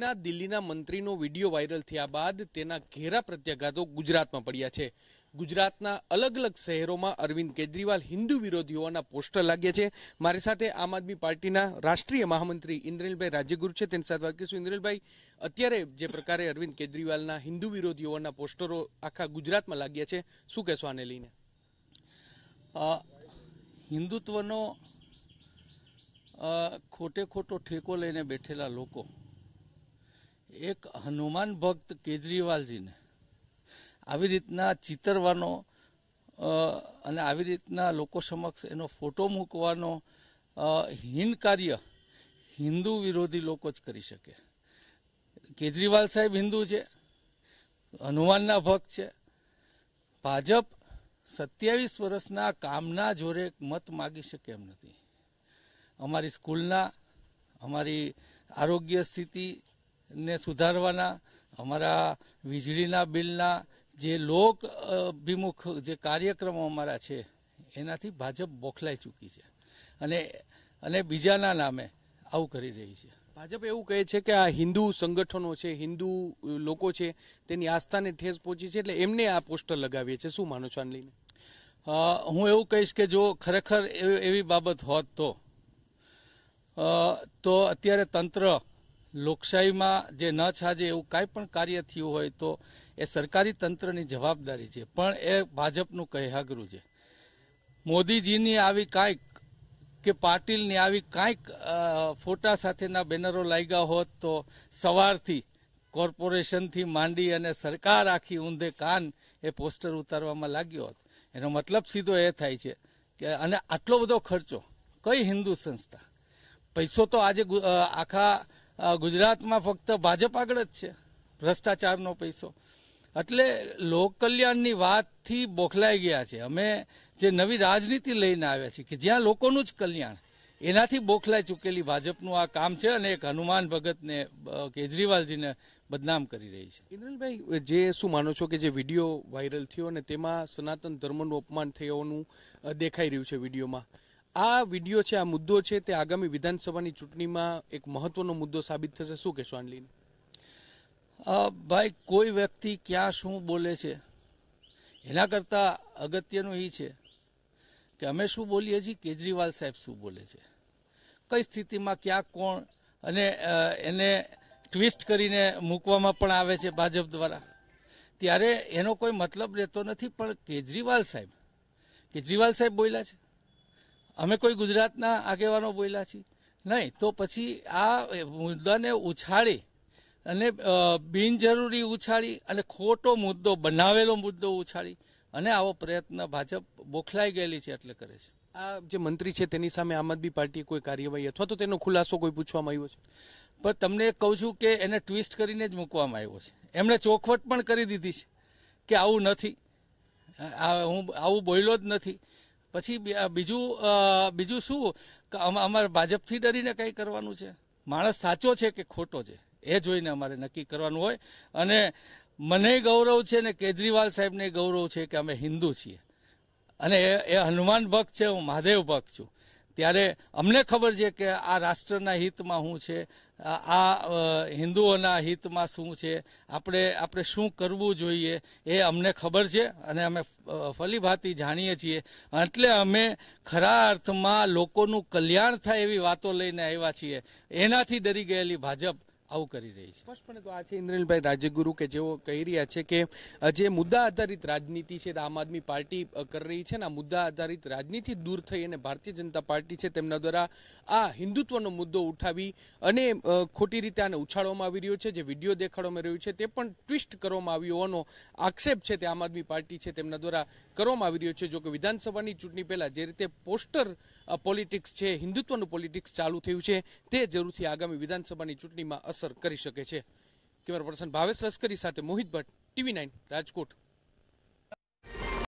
ના દિલ્હીના મંત્રીનો video viral થયા બાદ તેના ઘેરા પ્રત્યાઘાતો ગુજરાતમાં પડ્યા છે ગુજરાતના અલગ અલગ શહેરોમાં અરવિંદ કેજરીવાલ હિન્દુ વિરોધીઓના પોસ્ટર લાગ્યા છે મારી સાથે આમ આદમી પાર્ટીના રાષ્ટ્રીય મહામંત્રી ઇન્દ્રનીલભાઈ રાજ્યગુરુ છે તેની સાથે વાત કરીશું ઇન્દ્રનીલભાઈ અત્યારે જે પ્રકારે અરવિંદ કેજરીવાલના હિન્દુ વિરોધીઓના પોસ્ટરો આખા ગુજરાતમાં લાગ્યા છે શું કહેશો આને લઈને હિન્દુત્વનો ખોટે ખોટો ઠેકો લઈને બેઠેલા લોકો એક હનુમાન ભક્ત કેજરીવાલજીને આવી રીતના ચિતરવાનો અને આવી રીતના લોકો સમક્ષ એનો ફોટો મૂકવાનો હિન કાર્ય હિન્દુ વિરોધી લોકો જ કરી શકે કેજરીવાલ સાહેબ હિન્દુ છે હનુમાનના ભક્ત છે ભાજપ સત્યાવીસ વર્ષના કામના જોરે મત માગી શકે એમ નથી અમારી સ્કૂલના અમારી આરોગ્ય સ્થિતિ ને સુધારવાના અમારા વીજળીના બિલના જે લોક અભિમુખ જે કાર્યક્રમો અમારા છે એનાથી ભાજપ બોખલાઈ ચૂકી છે અને અને બીજાના નામે આવું કરી રહી છે ભાજપ એવું કહે છે કે આ હિન્દુ સંગઠનો છે હિન્દુ લોકો છે તેની આસ્થાને ઠેસ પહોંચી છે એટલે એમને આ પોસ્ટર લગાવીએ છે શું માનો છો આને લઈને હું એવું કહીશ કે જો ખરેખર એવી બાબત હોત તો તો અત્યારે તંત્ર લોકશાહીમાં જે ન છાજે એવું કાંઈ પણ કાર્ય થયું હોય તો એ સરકારી તંત્રની જવાબદારી છે પણ એ ભાજપનું કહેવાગરું છે મોદીજીની આવી કાંઈક કે પાટીલની આવી કાંઈક ફોટા સાથેના બેનરો લાગ્યા હોત તો સવારથી કોર્પોરેશનથી માંડી અને સરકાર આખી ઊંધે કાન એ પોસ્ટર ઉતારવામાં લાગ્યો હોત એનો મતલબ સીધો એ થાય છે કે અને આટલો બધો ખર્ચો કઈ હિન્દુ સંસ્થા પૈસો તો આજે આખા ગુજરાતમાં ફક્ત ભાજપ આગળ જ છે ભ્રષ્ટાચારનો પૈસો એટલે લોકકલ્યાણની વાતથી બોખલાઈ ગયા છે અમે જે નવી રાજનીતિ લઈને આવ્યા છીએ કે જ્યાં લોકોનું જ કલ્યાણ એનાથી બોખલાઈ ચૂકેલી ભાજપનું આ કામ છે અને એક હનુમાન ભગતને કેજરીવાલજીને બદનામ કરી રહી છે ઇન્દ્રનભાઈ જે શું માનો છો કે જે વિડીયો વાયરલ થયો અને તેમાં સનાતન ધર્મનું અપમાન થયોનું દેખાઈ રહ્યું છે વિડીયોમાં આ વિડીયો છે આ મુદ્દો છે તે આગામી વિધાનસભાની ચૂંટણીમાં એક મહત્વનો મુદ્દો સાબિત થશે શું કહેશો આને ભાઈ કોઈ વ્યક્તિ ક્યાં શું બોલે છે એના કરતાં અગત્યનું એ છે કે અમે શું બોલીએ છીએ કેજરીવાલ સાહેબ શું બોલે છે કઈ સ્થિતિમાં ક્યાં કોણ અને એને ટ્વિસ્ટ કરીને મૂકવામાં પણ આવે છે ભાજપ દ્વારા ત્યારે એનો કોઈ મતલબ રહેતો નથી પણ કેજરીવાલ સાહેબ કેજરીવાલ સાહેબ બોલ્યા છે અમે કોઈ ગુજરાતના આગેવાનો બોલ્યા છીએ નહીં તો પછી આ મુદ્દાને ઉછાળી અને બિનજરૂરી ઉછાળી અને ખોટો મુદ્દો બનાવેલો મુદ્દો ઉછાળી અને આવો પ્રયત્ન ભાજપ બોખલાઈ ગયેલી છે એટલે કરે છે આ જે મંત્રી છે તેની સામે આમ આદમી પાર્ટીએ કોઈ કાર્યવાહી અથવા તો તેનો ખુલાસો કોઈ પૂછવામાં આવ્યો છે પણ તમને કહું છું કે એને ટ્વિસ્ટ કરીને જ મૂકવામાં આવ્યો છે એમણે ચોખવટ પણ કરી દીધી છે કે આવું નથી આ હું આવું બોલ્યો જ નથી પછી બીજું બીજું શું કે અમારે ભાજપથી ડરીને કંઈ કરવાનું છે માણસ સાચો છે કે ખોટો છે એ જોઈને અમારે નક્કી કરવાનું હોય અને મને ગૌરવ છે ને કેજરીવાલ સાહેબને ગૌરવ છે કે અમે હિન્દુ છીએ અને એ હનુમાન ભક્ત છે હું મહાદેવ ભક્ત છું ત્યારે અમને ખબર છે કે આ રાષ્ટ્રના હિતમાં હું છે આ હિન્દુઓના હિતમાં શું છે આપણે આપણે શું કરવું જોઈએ એ અમને ખબર છે અને અમે ફલીભાતી જાણીએ છીએ એટલે અમે ખરા અર્થમાં લોકોનું કલ્યાણ થાય એવી વાતો લઈને આવ્યા છીએ એનાથી ડરી ગયેલી ભાજપ આવું કરી રહી છે સ્પષ્ટપણે તો આ છે ઇન્દ્રનીલભાઈ રાજ્યગુરુ કે જેઓ કહી રહ્યા છે કે જે મુદ્દા આધારિત રાજનીતિ છે આમ આદમી પાર્ટી કરી રહી છે ને આ મુદ્દા આધારિત રાજનીતિ દૂર થઈ અને ભારતીય જનતા પાર્ટી છે તેમના દ્વારા આ હિન્દુત્વનો મુદ્દો ઉઠાવી અને ખોટી રીતે આને ઉછાળવામાં આવી રહ્યો છે જે વિડીયો દેખાડવામાં રહ્યું છે તે પણ ટ્વિસ્ટ કરવામાં આવ્યો હોવાનો આક્ષેપ છે તે આમ આદમી પાર્ટી છે તેમના દ્વારા કરવામાં આવી રહ્યો છે જો કે વિધાનસભાની ચૂંટણી પહેલા જે રીતે પોસ્ટર પોલિટિક્સ છે હિન્દુત્વનું પોલિટિક્સ ચાલુ થયું છે તે જરૂરથી આગામી વિધાનસભાની ચૂંટણીમાં અસર કરી શકે છે કેમેરા પર્સન ભાવેશ લશ્કરી સાથે મોહિત ભટ્ટ ટીવી નાઇન રાજકોટ